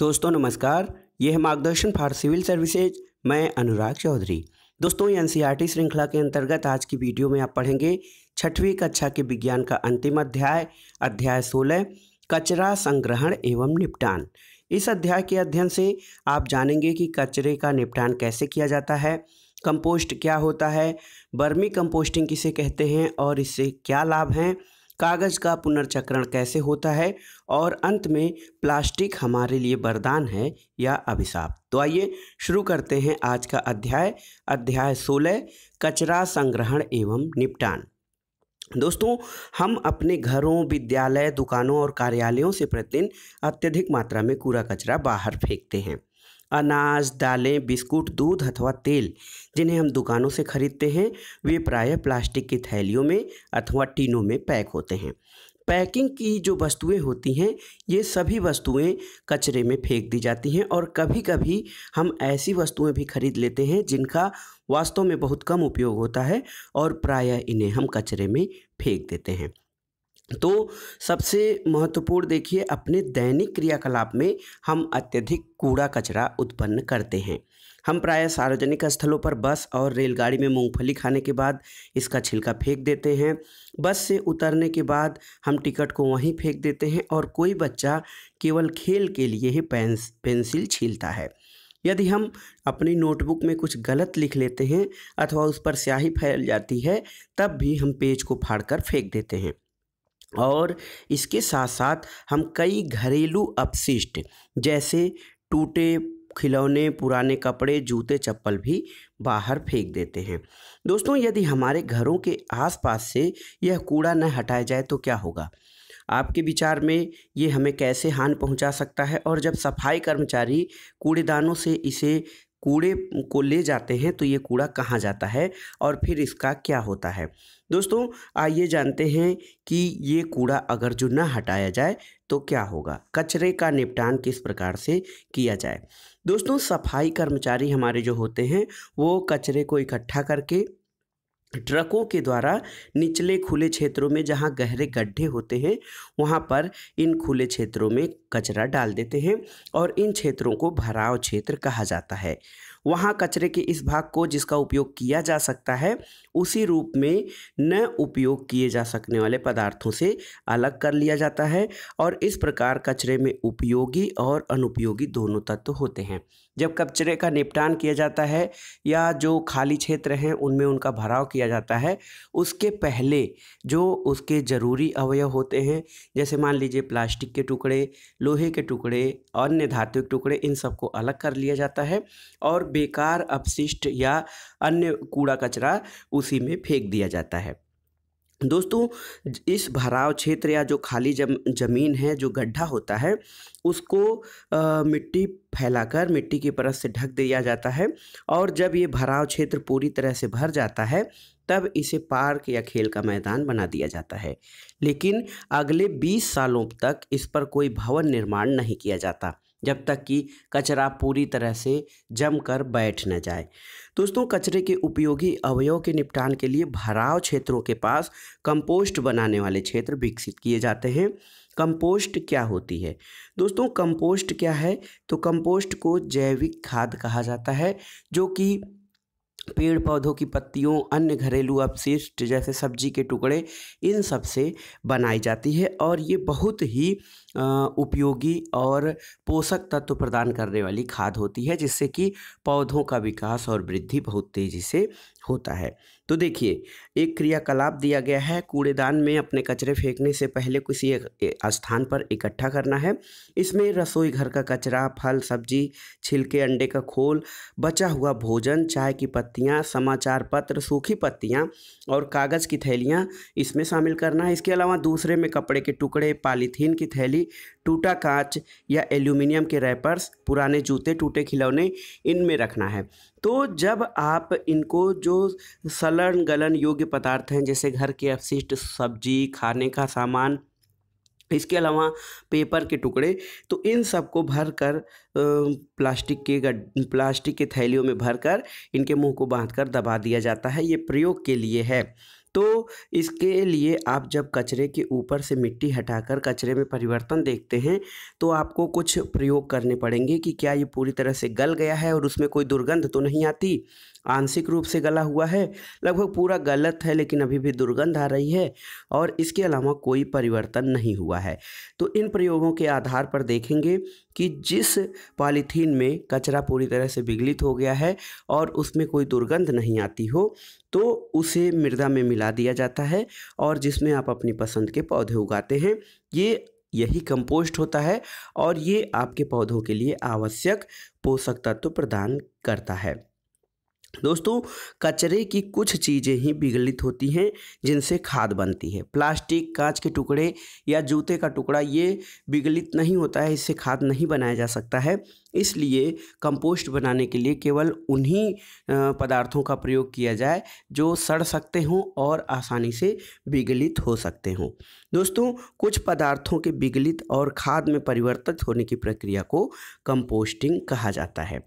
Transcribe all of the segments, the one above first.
दोस्तों नमस्कार ये है मार्गदर्शन फॉर सिविल सर्विसेज मैं अनुराग चौधरी दोस्तों एन सी श्रृंखला के अंतर्गत आज की वीडियो में आप पढ़ेंगे छठवीं कक्षा के विज्ञान का अंतिम अध्याय अध्याय सोलह कचरा संग्रहण एवं निपटान इस अध्याय के अध्ययन से आप जानेंगे कि कचरे का निपटान कैसे किया जाता है कंपोस्ट क्या होता है बर्मी कंपोस्टिंग किसे कहते हैं और इससे क्या लाभ हैं कागज़ का पुनर्चक्रण कैसे होता है और अंत में प्लास्टिक हमारे लिए वरदान है या अभिशाप तो आइए शुरू करते हैं आज का अध्याय अध्याय सोलह कचरा संग्रहण एवं निपटान दोस्तों हम अपने घरों विद्यालय दुकानों और कार्यालयों से प्रतिदिन अत्यधिक मात्रा में कूड़ा कचरा बाहर फेंकते हैं अनाज दालें बिस्कुट दूध अथवा तेल जिन्हें हम दुकानों से खरीदते हैं वे प्रायः प्लास्टिक की थैलियों में अथवा टीनों में पैक होते हैं पैकिंग की जो वस्तुएं होती हैं ये सभी वस्तुएं कचरे में फेंक दी जाती हैं और कभी कभी हम ऐसी वस्तुएं भी खरीद लेते हैं जिनका वास्तव में बहुत कम उपयोग होता है और प्रायः इन्हें हम कचरे में फेंक देते हैं तो सबसे महत्वपूर्ण देखिए अपने दैनिक क्रियाकलाप में हम अत्यधिक कूड़ा कचरा उत्पन्न करते हैं हम प्रायः सार्वजनिक स्थलों पर बस और रेलगाड़ी में मूंगफली खाने के बाद इसका छिलका फेंक देते हैं बस से उतरने के बाद हम टिकट को वहीं फेंक देते हैं और कोई बच्चा केवल खेल के लिए ही पेंस पेंसिल छीलता है यदि हम अपनी नोटबुक में कुछ गलत लिख लेते हैं अथवा उस पर स्याही फैल जाती है तब भी हम पेज को फाड़ फेंक देते हैं और इसके साथ साथ हम कई घरेलू अपशिष्ट जैसे टूटे खिलौने पुराने कपड़े जूते चप्पल भी बाहर फेंक देते हैं दोस्तों यदि हमारे घरों के आसपास से यह कूड़ा न हटाया जाए तो क्या होगा आपके विचार में ये हमें कैसे हान पहुंचा सकता है और जब सफाई कर्मचारी कूड़ेदानों से इसे कूड़े को ले जाते हैं तो ये कूड़ा कहाँ जाता है और फिर इसका क्या होता है दोस्तों आइए जानते हैं कि ये कूड़ा अगर जो ना हटाया जाए तो क्या होगा कचरे का निपटान किस प्रकार से किया जाए दोस्तों सफाई कर्मचारी हमारे जो होते हैं वो कचरे को इकट्ठा करके ट्रकों के द्वारा निचले खुले क्षेत्रों में जहाँ गहरे गड्ढे होते हैं वहाँ पर इन खुले क्षेत्रों में कचरा डाल देते हैं और इन क्षेत्रों को भराव क्षेत्र कहा जाता है वहाँ कचरे के इस भाग को जिसका उपयोग किया जा सकता है उसी रूप में न उपयोग किए जा सकने वाले पदार्थों से अलग कर लिया जाता है और इस प्रकार कचरे में उपयोगी और अनुपयोगी दोनों तत्व होते हैं जब कचरे का निपटान किया जाता है या जो खाली क्षेत्र हैं उनमें उनका भराव किया जाता है उसके पहले जो उसके ज़रूरी अवयव होते हैं जैसे मान लीजिए प्लास्टिक के टुकड़े लोहे के टुकड़े अन्य धातु के टुकड़े इन सबको अलग कर लिया जाता है और बेकार अपशिष्ट या अन्य कूड़ा कचरा उसी में फेंक दिया जाता है दोस्तों इस भराव क्षेत्र या जो खाली जम जमीन है जो गड्ढा होता है उसको आ, मिट्टी फैलाकर मिट्टी की परत से ढक दिया जाता है और जब ये भराव क्षेत्र पूरी तरह से भर जाता है तब इसे पार्क या खेल का मैदान बना दिया जाता है लेकिन अगले 20 सालों तक इस पर कोई भवन निर्माण नहीं किया जाता जब तक कि कचरा पूरी तरह से जम कर बैठ न जाए दोस्तों कचरे के उपयोगी अवयव के निपटान के लिए भराव क्षेत्रों के पास कंपोस्ट बनाने वाले क्षेत्र विकसित किए जाते हैं कंपोस्ट क्या होती है दोस्तों कंपोस्ट क्या है तो कंपोस्ट को जैविक खाद कहा जाता है जो कि पेड़ पौधों की पत्तियों अन्य घरेलू अपशिष्ट जैसे सब्जी के टुकड़े इन सब से बनाई जाती है और ये बहुत ही उपयोगी और पोषक तत्व प्रदान करने वाली खाद होती है जिससे कि पौधों का विकास और वृद्धि बहुत तेज़ी से होता है तो देखिए एक क्रियाकलाप दिया गया है कूड़ेदान में अपने कचरे फेंकने से पहले किसी स्थान पर इकट्ठा करना है इसमें रसोई घर का कचरा फल सब्जी छिलके अंडे का खोल बचा हुआ भोजन चाय की पत्तियाँ समाचार पत्र सूखी पत्तियाँ और कागज़ की थैलियाँ इसमें शामिल करना है इसके अलावा दूसरे में कपड़े के टुकड़े पालीथीन की थैली टूटा कांच या एल्यूमिनियम के रैपर्स पुराने जूते टूटे खिलौने इनमें रखना है तो जब आप इनको जो सलन गलन योग्य पदार्थ हैं जैसे घर के अपशिष्ट सब्जी खाने का सामान इसके अलावा पेपर के टुकड़े तो इन सबको भर कर प्लास्टिक के प्लास्टिक के थैलियों में भर कर इनके मुंह को बांधकर दबा दिया जाता है ये प्रयोग के लिए है तो इसके लिए आप जब कचरे के ऊपर से मिट्टी हटाकर कचरे में परिवर्तन देखते हैं तो आपको कुछ प्रयोग करने पड़ेंगे कि क्या ये पूरी तरह से गल गया है और उसमें कोई दुर्गंध तो नहीं आती आंशिक रूप से गला हुआ है लगभग पूरा गलत है लेकिन अभी भी दुर्गंध आ रही है और इसके अलावा कोई परिवर्तन नहीं हुआ है तो इन प्रयोगों के आधार पर देखेंगे कि जिस पॉलीथीन में कचरा पूरी तरह से विगलित हो गया है और उसमें कोई दुर्गंध नहीं आती हो तो उसे मृदा में मिला दिया जाता है और जिसमें आप अपनी पसंद के पौधे उगाते हैं ये यही कंपोस्ट होता है और ये आपके पौधों के लिए आवश्यक पोषक तत्व तो प्रदान करता है दोस्तों कचरे की कुछ चीज़ें ही विगलित होती हैं जिनसे खाद बनती है प्लास्टिक कांच के टुकड़े या जूते का टुकड़ा ये विगलित नहीं होता है इससे खाद नहीं बनाया जा सकता है इसलिए कंपोस्ट बनाने के लिए केवल उन्हीं पदार्थों का प्रयोग किया जाए जो सड़ सकते हों और आसानी से विगलित हो सकते हों दोस्तों कुछ पदार्थों के विगलित और खाद में परिवर्तित होने की प्रक्रिया को कंपोस्टिंग कहा जाता है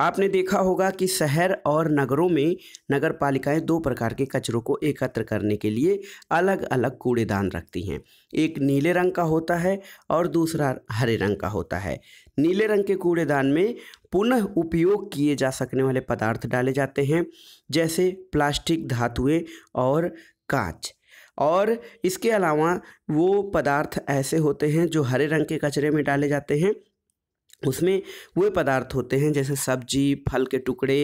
आपने देखा होगा कि शहर और नगरों में नगर पालिकाएँ दो प्रकार के कचरों को एकत्र करने के लिए अलग अलग कूड़ेदान रखती हैं एक नीले रंग का होता है और दूसरा हरे रंग का होता है नीले रंग के कूड़ेदान में पुनः उपयोग किए जा सकने वाले पदार्थ डाले जाते हैं जैसे प्लास्टिक धातुएं और कांच और इसके अलावा वो पदार्थ ऐसे होते हैं जो हरे रंग के कचरे में डाले जाते हैं उसमें वे पदार्थ होते हैं जैसे सब्जी फल के टुकड़े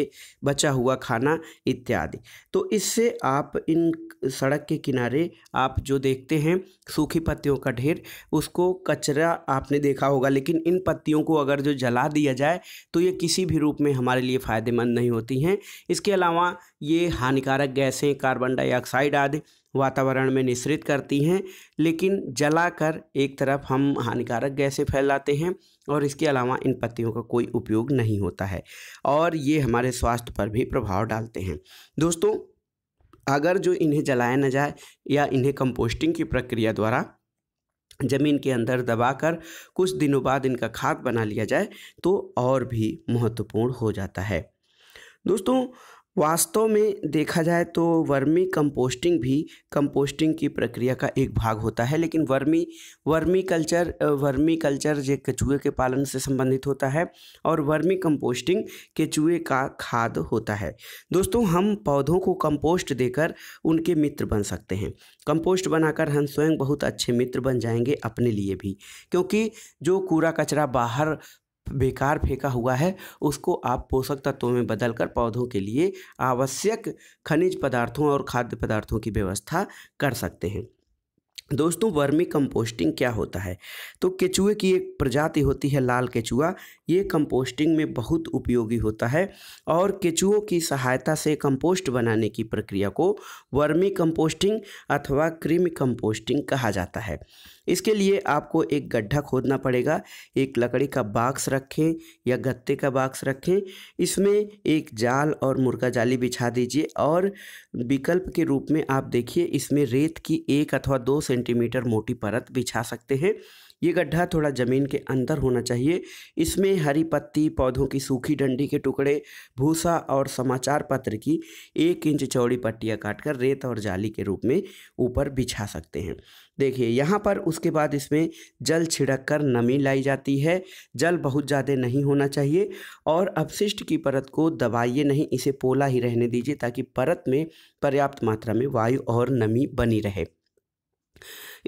बचा हुआ खाना इत्यादि तो इससे आप इन सड़क के किनारे आप जो देखते हैं सूखी पत्तियों का ढेर उसको कचरा आपने देखा होगा लेकिन इन पत्तियों को अगर जो जला दिया जाए तो ये किसी भी रूप में हमारे लिए फ़ायदेमंद नहीं होती हैं इसके अलावा ये हानिकारक गैसें कार्बन डाइऑक्साइड आदि वातावरण में निश्रित करती हैं लेकिन जलाकर एक तरफ हम हानिकारक गैसें फैलाते हैं और इसके अलावा इन पत्तियों का कोई उपयोग नहीं होता है और ये हमारे स्वास्थ्य पर भी प्रभाव डालते हैं दोस्तों अगर जो इन्हें जलाया न जाए या इन्हें कंपोस्टिंग की प्रक्रिया द्वारा ज़मीन के अंदर दबाकर कुछ दिनों बाद इनका खाद बना लिया जाए तो और भी महत्वपूर्ण हो जाता है दोस्तों वास्तव में देखा जाए तो वर्मी कंपोस्टिंग भी कंपोस्टिंग की प्रक्रिया का एक भाग होता है लेकिन vermi vermiculture vermiculture जो कछुए के पालन से संबंधित होता है और वर्मी कंपोस्टिंग केचुए का खाद होता है दोस्तों हम पौधों को कंपोस्ट देकर उनके मित्र बन सकते हैं कंपोस्ट बनाकर हम स्वयं बहुत अच्छे मित्र बन जाएंगे अपने लिए भी क्योंकि जो कूड़ा कचरा बाहर बेकार फेंका हुआ है उसको आप पोषक तत्वों में बदलकर पौधों के लिए आवश्यक खनिज पदार्थों और खाद्य पदार्थों की व्यवस्था कर सकते हैं दोस्तों वर्मी कंपोस्टिंग क्या होता है तो केचुए की एक प्रजाति होती है लाल केचुआ ये कंपोस्टिंग में बहुत उपयोगी होता है और केचुओं की सहायता से कंपोस्ट बनाने की प्रक्रिया को वर्मी कंपोस्टिंग अथवा कृमि कंपोस्टिंग कहा जाता है इसके लिए आपको एक गड्ढा खोदना पड़ेगा एक लकड़ी का बाक्स रखें या गत्ते का बाक्स रखें इसमें एक जाल और मुर्गा जाली बिछा दीजिए और विकल्प के रूप में आप देखिए इसमें रेत की एक अथवा दो से सेंटीमीटर मोटी परत बिछा सकते हैं ये गड्ढा थोड़ा ज़मीन के अंदर होना चाहिए इसमें हरी पत्ती पौधों की सूखी डंडी के टुकड़े भूसा और समाचार पत्र की एक इंच चौड़ी पट्टियाँ काटकर रेत और जाली के रूप में ऊपर बिछा सकते हैं देखिए यहाँ पर उसके बाद इसमें जल छिड़क कर नमी लाई जाती है जल बहुत ज़्यादा नहीं होना चाहिए और अपशिष्ट की परत को दबाइए नहीं इसे पोला ही रहने दीजिए ताकि परत में पर्याप्त मात्रा में वायु और नमी बनी रहे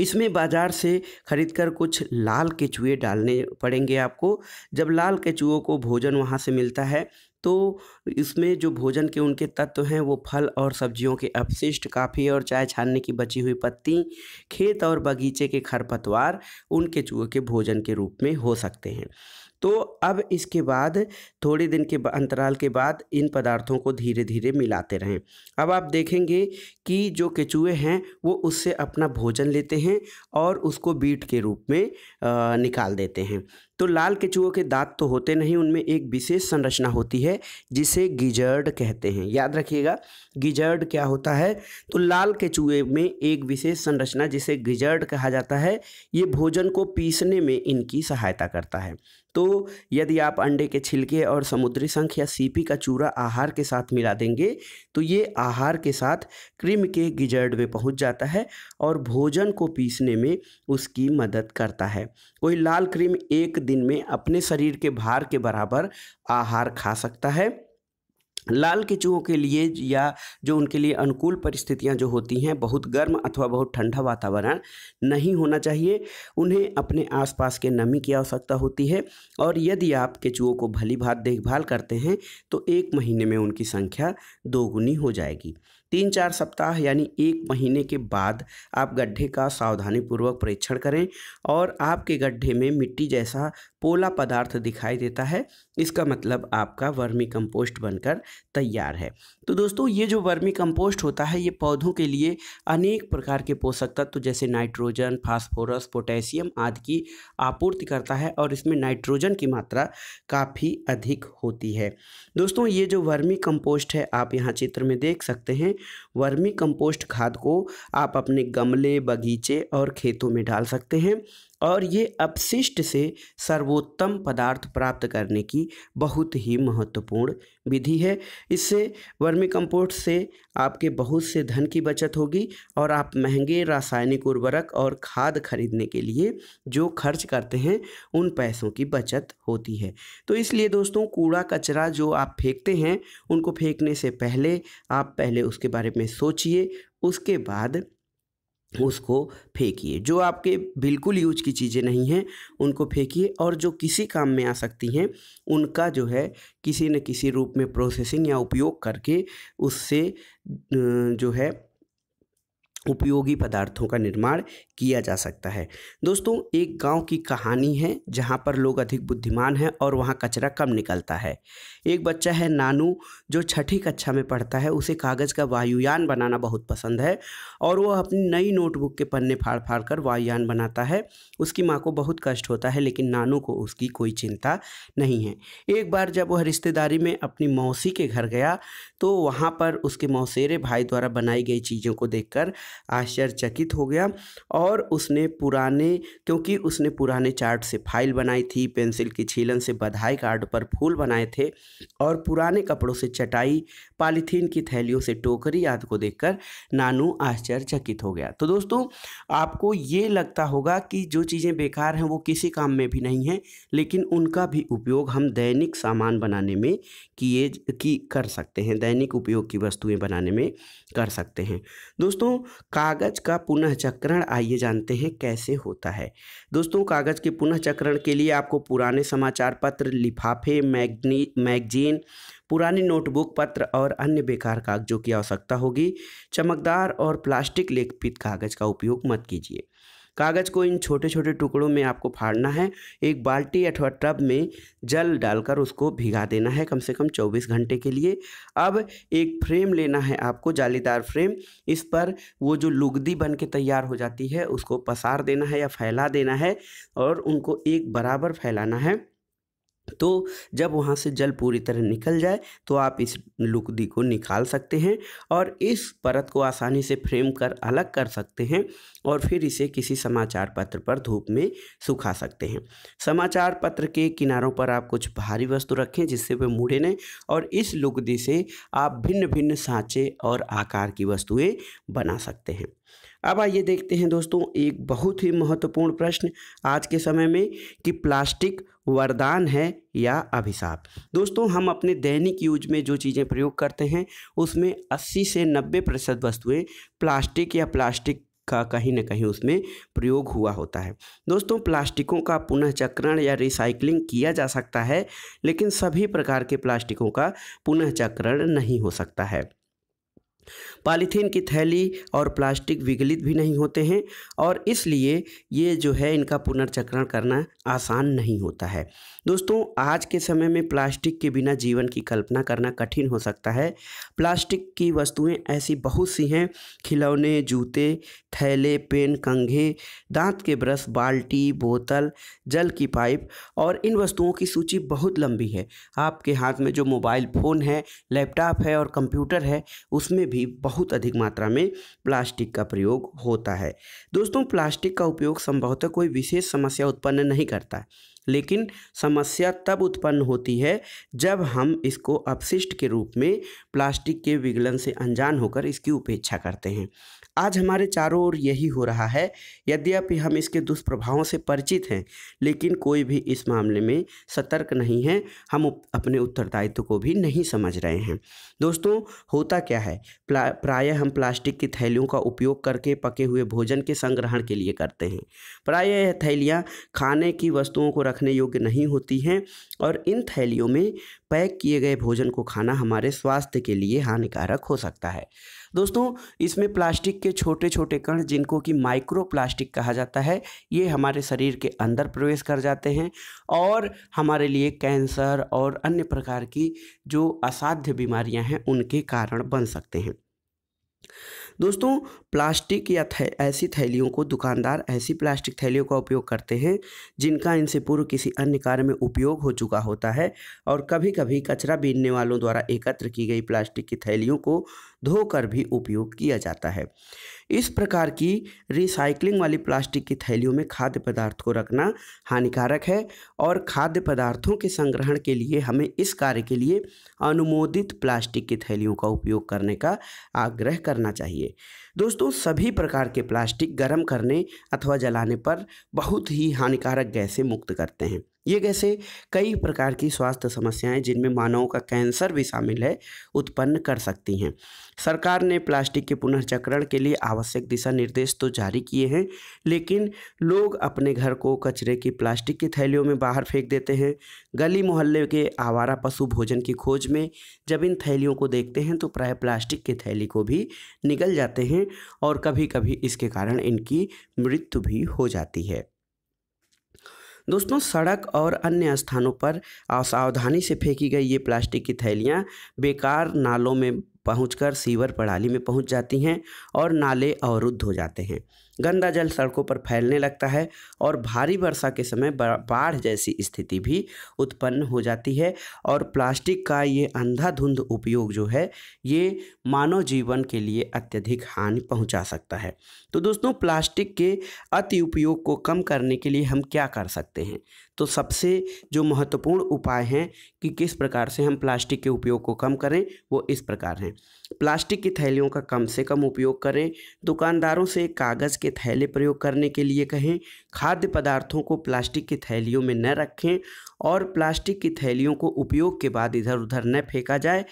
इसमें बाज़ार से ख़रीदकर कुछ लाल केचुए डालने पड़ेंगे आपको जब लाल केचुओं को भोजन वहाँ से मिलता है तो इसमें जो भोजन के उनके तत्व हैं वो फल और सब्जियों के अपशिष्ट काफ़ी और चाय छानने की बची हुई पत्ती खेत और बगीचे के खरपतवार उन केचुओं के भोजन के रूप में हो सकते हैं तो अब इसके बाद थोड़े दिन के अंतराल के बाद इन पदार्थों को धीरे धीरे मिलाते रहें अब आप देखेंगे कि जो केचुए हैं वो उससे अपना भोजन लेते हैं और उसको बीट के रूप में निकाल देते हैं तो लाल केचुओं के दांत तो होते नहीं उनमें एक विशेष संरचना होती है जिसे गिजर्ड कहते हैं याद रखिएगा गिजर्ड क्या होता है तो लाल केचुए में एक विशेष संरचना जिसे गिजर्ड कहा जाता है ये भोजन को पीसने में इनकी सहायता करता है तो यदि आप अंडे के छिलके और समुद्री शंख या सीपी का चूरा आहार के साथ मिला देंगे तो ये आहार के साथ क्रिम के गिजर्ड में पहुंच जाता है और भोजन को पीसने में उसकी मदद करता है कोई लाल क्रीम एक दिन में अपने शरीर के भार के बराबर आहार खा सकता है लाल केचुओं के लिए या जो उनके लिए अनुकूल परिस्थितियां जो होती हैं बहुत गर्म अथवा बहुत ठंडा वातावरण नहीं होना चाहिए उन्हें अपने आसपास के नमी की आवश्यकता होती है और यदि आप केचुओं को भली भात देखभाल करते हैं तो एक महीने में उनकी संख्या दोगुनी हो जाएगी तीन चार सप्ताह यानी एक महीने के बाद आप गड्ढे का सावधानीपूर्वक परीक्षण करें और आपके गड्ढे में मिट्टी जैसा पोला पदार्थ दिखाई देता है इसका मतलब आपका वर्मी कंपोस्ट बनकर तैयार है तो दोस्तों ये जो वर्मी कंपोस्ट होता है ये पौधों के लिए अनेक प्रकार के पोषक तत्व जैसे नाइट्रोजन फास्फोरस पोटेशियम आदि की आपूर्ति करता है और इसमें नाइट्रोजन की मात्रा काफ़ी अधिक होती है दोस्तों ये जो वर्मी कंपोस्ट है आप यहाँ चित्र में देख सकते हैं वर्मी कंपोस्ट खाद को आप अपने गमले बगीचे और खेतों में डाल सकते हैं और ये अपशिष्ट से सर्वोत्तम पदार्थ प्राप्त करने की बहुत ही महत्वपूर्ण विधि है इससे वर्मी कंपोस्ट से आपके बहुत से धन की बचत होगी और आप महंगे रासायनिक उर्वरक और खाद खरीदने के लिए जो खर्च करते हैं उन पैसों की बचत होती है तो इसलिए दोस्तों कूड़ा कचरा जो आप फेंकते हैं उनको फेंकने से पहले आप पहले उसके बारे में सोचिए उसके बाद उसको फेंकिए जो आपके बिल्कुल यूज की चीज़ें नहीं हैं उनको फेंकिए और जो किसी काम में आ सकती हैं उनका जो है किसी न किसी रूप में प्रोसेसिंग या उपयोग करके उससे जो है उपयोगी पदार्थों का निर्माण किया जा सकता है दोस्तों एक गांव की कहानी है जहां पर लोग अधिक बुद्धिमान हैं और वहां कचरा कम निकलता है एक बच्चा है नानू जो छठी कक्षा में पढ़ता है उसे कागज़ का वायुयान बनाना बहुत पसंद है और वह अपनी नई नोटबुक के पन्ने फाड़ फाड़ कर वायुयान बनाता है उसकी माँ को बहुत कष्ट होता है लेकिन नानू को उसकी कोई चिंता नहीं है एक बार जब वह रिश्तेदारी में अपनी मौसी के घर गया तो वहाँ पर उसके मौसेरे भाई द्वारा बनाई गई चीज़ों को देखकर आश्चर्यचकित हो गया और और उसने पुराने क्योंकि उसने पुराने चार्ट से फाइल बनाई थी पेंसिल की छीलन से बधाई कार्ड पर फूल बनाए थे और पुराने कपड़ों से चटाई पॉलीथीन की थैलियों से टोकरी आदि को देखकर नानू आश्चर्यचकित हो गया तो दोस्तों आपको ये लगता होगा कि जो चीज़ें बेकार हैं वो किसी काम में भी नहीं हैं लेकिन उनका भी उपयोग हम दैनिक सामान बनाने में किए की कर सकते हैं दैनिक उपयोग की वस्तुएं बनाने में कर सकते हैं दोस्तों कागज़ का पुनः चक्रण आइए जानते हैं कैसे होता है दोस्तों कागज़ के पुनः चक्रण के लिए आपको पुराने समाचार पत्र लिफाफे मैगनी मैगजीन पुरानी नोटबुक पत्र और अन्य बेकार कागजों की आवश्यकता होगी चमकदार और प्लास्टिक लेखपित कागज़ का उपयोग मत कीजिए कागज़ को इन छोटे छोटे टुकड़ों में आपको फाड़ना है एक बाल्टी अथवा टब में जल डालकर उसको भिगा देना है कम से कम 24 घंटे के लिए अब एक फ्रेम लेना है आपको जालीदार फ्रेम इस पर वो जो लुगदी बन के तैयार हो जाती है उसको पसार देना है या फैला देना है और उनको एक बराबर फैलाना है तो जब वहाँ से जल पूरी तरह निकल जाए तो आप इस लुकदी को निकाल सकते हैं और इस परत को आसानी से फ्रेम कर अलग कर सकते हैं और फिर इसे किसी समाचार पत्र पर धूप में सुखा सकते हैं समाचार पत्र के किनारों पर आप कुछ भारी वस्तु रखें जिससे वे मुड़े नहीं और इस लुकदी से आप भिन्न भिन्न सांचे और आकार की वस्तुएँ बना सकते हैं अब आइए देखते हैं दोस्तों एक बहुत ही महत्वपूर्ण प्रश्न आज के समय में कि प्लास्टिक वरदान है या अभिशाप दोस्तों हम अपने दैनिक यूज में जो चीज़ें प्रयोग करते हैं उसमें 80 से 90 प्रतिशत वस्तुएँ प्लास्टिक या प्लास्टिक का कहीं ना कहीं उसमें प्रयोग हुआ होता है दोस्तों प्लास्टिकों का पुनः चक्रण या रिसाइकलिंग किया जा सकता है लेकिन सभी प्रकार के प्लास्टिकों का पुनःचक्रण नहीं हो सकता है पॉलीथीन की थैली और प्लास्टिक विगलित भी नहीं होते हैं और इसलिए ये जो है इनका पुनर्चक्रण करना आसान नहीं होता है दोस्तों आज के समय में प्लास्टिक के बिना जीवन की कल्पना करना कठिन हो सकता है प्लास्टिक की वस्तुएं ऐसी बहुत सी हैं खिलौने जूते थैले पेन कंघे दांत के ब्रश बाल्टी बोतल जल की पाइप और इन वस्तुओं की सूची बहुत लंबी है आपके हाथ में जो मोबाइल फ़ोन है लैपटॉप है और कंप्यूटर है उसमें भी बहुत अधिक मात्रा में प्लास्टिक का प्रयोग होता है दोस्तों प्लास्टिक का उपयोग संभवतः कोई विशेष समस्या उत्पन्न नहीं करता लेकिन समस्या तब उत्पन्न होती है जब हम इसको अपशिष्ट के रूप में प्लास्टिक के विगलन से अनजान होकर इसकी उपेक्षा करते हैं आज हमारे चारों ओर यही हो रहा है यद्यपि हम इसके दुष्प्रभावों से परिचित हैं लेकिन कोई भी इस मामले में सतर्क नहीं है हम अपने उत्तरदायित्व को भी नहीं समझ रहे हैं दोस्तों होता क्या है प्रायः हम प्लास्टिक की थैलियों का उपयोग करके पके हुए भोजन के संग्रहण के लिए करते हैं प्रायः यह थैलियाँ खाने की वस्तुओं को रखने योग्य नहीं होती हैं और इन थैलियों में पैक किए गए भोजन को खाना हमारे स्वास्थ्य के लिए हानिकारक हो सकता है दोस्तों इसमें प्लास्टिक के छोटे छोटे कण जिनको कि माइक्रो प्लास्टिक कहा जाता है ये हमारे शरीर के अंदर प्रवेश कर जाते हैं और हमारे लिए कैंसर और अन्य प्रकार की जो असाध्य बीमारियां हैं उनके कारण बन सकते हैं दोस्तों प्लास्टिक या थै ऐसी थैलियों को दुकानदार ऐसी प्लास्टिक थैलियों का उपयोग करते हैं जिनका इनसे पूर्व किसी अन्य कार्य में उपयोग हो चुका होता है और कभी कभी कचरा बीनने वालों द्वारा एकत्र की गई प्लास्टिक की थैलियों को धोकर भी उपयोग किया जाता है इस प्रकार की रिसाइकलिंग वाली प्लास्टिक की थैलियों में खाद्य पदार्थ को रखना हानिकारक है और खाद्य पदार्थों के संग्रहण के लिए हमें इस कार्य के लिए अनुमोदित प्लास्टिक की थैलियों का उपयोग करने का आग्रह करना चाहिए दोस्तों सभी प्रकार के प्लास्टिक गर्म करने अथवा जलाने पर बहुत ही हानिकारक गैसें मुक्त करते हैं ये कैसे कई प्रकार की स्वास्थ्य समस्याएं जिनमें मानवों का कैंसर भी शामिल है उत्पन्न कर सकती हैं सरकार ने प्लास्टिक के पुनर्चक्रण के लिए आवश्यक दिशा निर्देश तो जारी किए हैं लेकिन लोग अपने घर को कचरे की प्लास्टिक की थैलियों में बाहर फेंक देते हैं गली मोहल्ले के आवारा पशु भोजन की खोज में जब इन थैलियों को देखते हैं तो प्राय प्लास्टिक की थैली को भी निगल जाते हैं और कभी कभी इसके कारण इनकी मृत्यु भी हो जाती है दोस्तों सड़क और अन्य स्थानों पर असावधानी से फेंकी गई ये प्लास्टिक की थैलियाँ बेकार नालों में पहुँच सीवर प्रणाली में पहुँच जाती हैं और नाले अवरुद्ध हो जाते हैं गंदा जल सड़कों पर फैलने लगता है और भारी वर्षा के समय बाढ़ जैसी स्थिति भी उत्पन्न हो जाती है और प्लास्टिक का ये अंधाधुंध उपयोग जो है ये मानव जीवन के लिए अत्यधिक हानि पहुंचा सकता है तो दोस्तों प्लास्टिक के अति उपयोग को कम करने के लिए हम क्या कर सकते हैं तो सबसे जो महत्वपूर्ण उपाय हैं कि किस प्रकार से हम प्लास्टिक के उपयोग को कम करें वो इस प्रकार हैं प्लास्टिक की थैलियों का कम से कम उपयोग करें दुकानदारों से कागज़ के थैले प्रयोग करने के लिए कहें खाद्य पदार्थों को प्लास्टिक की थैलियों में न रखें और प्लास्टिक की थैलियों को उपयोग के बाद इधर उधर न फेंका जाए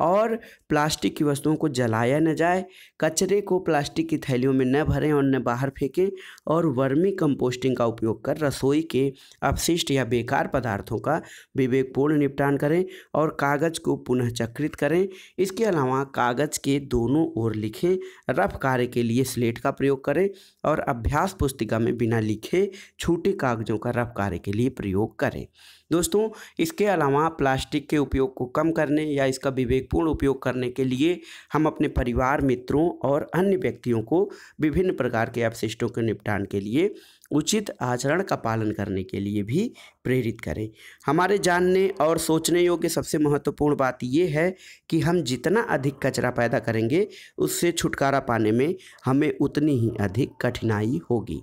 और प्लास्टिक की वस्तुओं को जलाया न जाए कचरे को प्लास्टिक की थैलियों में न भरें और न बाहर फेंकें और वर्मी कंपोस्टिंग का उपयोग कर रसोई के अपशिष्ट या बेकार पदार्थों का विवेकपूर्ण निपटान करें और कागज़ को पुनः चक्रित करें इसके अलावा कागज़ के दोनों ओर लिखें रफ कार्य के लिए स्लेट का प्रयोग करें और अभ्यास पुस्तिका में बिना लिखे छोटे कागजों का रफ कार्य के लिए प्रयोग करें दोस्तों इसके अलावा प्लास्टिक के उपयोग को कम करने या इसका विवेकपूर्ण उपयोग करने के लिए हम अपने परिवार मित्रों और अन्य व्यक्तियों को विभिन्न प्रकार के अवशिष्टों के निपटान के लिए उचित आचरण का पालन करने के लिए भी प्रेरित करें हमारे जानने और सोचने योग्य सबसे महत्वपूर्ण बात यह है कि हम जितना अधिक कचरा पैदा करेंगे उससे छुटकारा पाने में हमें उतनी ही अधिक कठिनाई होगी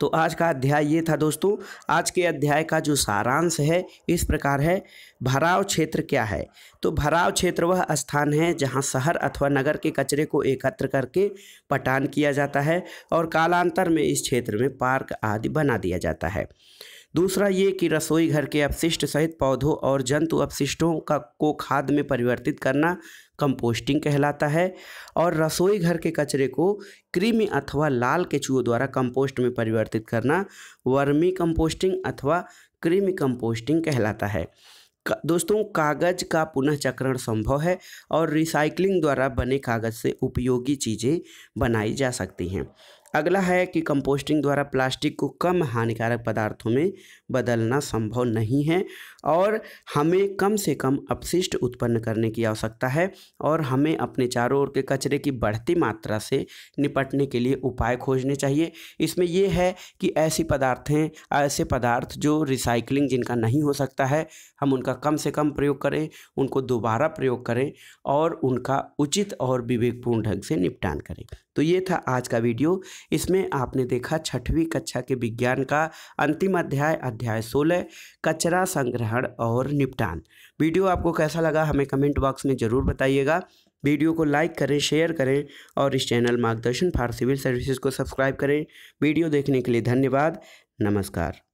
तो आज का अध्याय ये था दोस्तों आज के अध्याय का जो सारांश है इस प्रकार है भराव क्षेत्र क्या है तो भराव क्षेत्र वह स्थान है जहां शहर अथवा नगर के कचरे को एकत्र करके पटान किया जाता है और कालांतर में इस क्षेत्र में पार्क आदि बना दिया जाता है दूसरा ये कि रसोई घर के अपशिष्ट सहित पौधों और जंतु अपशिष्टों का को खाद में परिवर्तित करना कंपोस्टिंग कहलाता है और रसोई घर के कचरे को कृमि अथवा लाल केचुओं द्वारा कंपोस्ट में परिवर्तित करना वर्मी कंपोस्टिंग अथवा कृमि कंपोस्टिंग कहलाता है दोस्तों कागज़ का पुनः चक्रण संभव है और रिसाइकलिंग द्वारा बने कागज़ से उपयोगी चीज़ें बनाई जा सकती हैं अगला है कि कंपोस्टिंग द्वारा प्लास्टिक को कम हानिकारक पदार्थों में बदलना संभव नहीं है और हमें कम से कम अपशिष्ट उत्पन्न करने की आवश्यकता है और हमें अपने चारों ओर के कचरे की बढ़ती मात्रा से निपटने के लिए उपाय खोजने चाहिए इसमें यह है कि ऐसी पदार्थें ऐसे पदार्थ जो रिसाइकलिंग जिनका नहीं हो सकता है हम उनका कम से कम प्रयोग करें उनको दोबारा प्रयोग करें और उनका उचित और विवेकपूर्ण ढंग से निपटान करें तो ये था आज का वीडियो इसमें आपने देखा छठवीं कक्षा के विज्ञान का अंतिम अध्याय अध्याय सोलह कचरा संग्रहण और निपटान वीडियो आपको कैसा लगा हमें कमेंट बॉक्स में ज़रूर बताइएगा वीडियो को लाइक करें शेयर करें और इस channel Margdarshan for civil services को सब्सक्राइब करें वीडियो देखने के लिए धन्यवाद नमस्कार